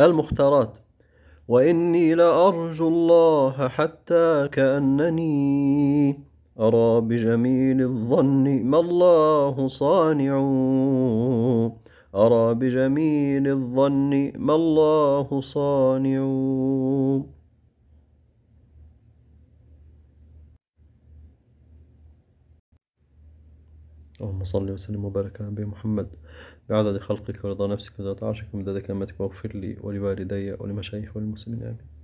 المختارات وإني لأرجو الله حتى كأنني أرى بجميل الظن ما الله صانع أرى بجميل الظن ما الله صانع اللهم صل وسلم وبارك على نبينا محمد بعدد خلقك ورضا نفسك وزاد عرشك ومداد كلمتك واغفر لي ولوالدي ولمشايخ وللمسلمين امين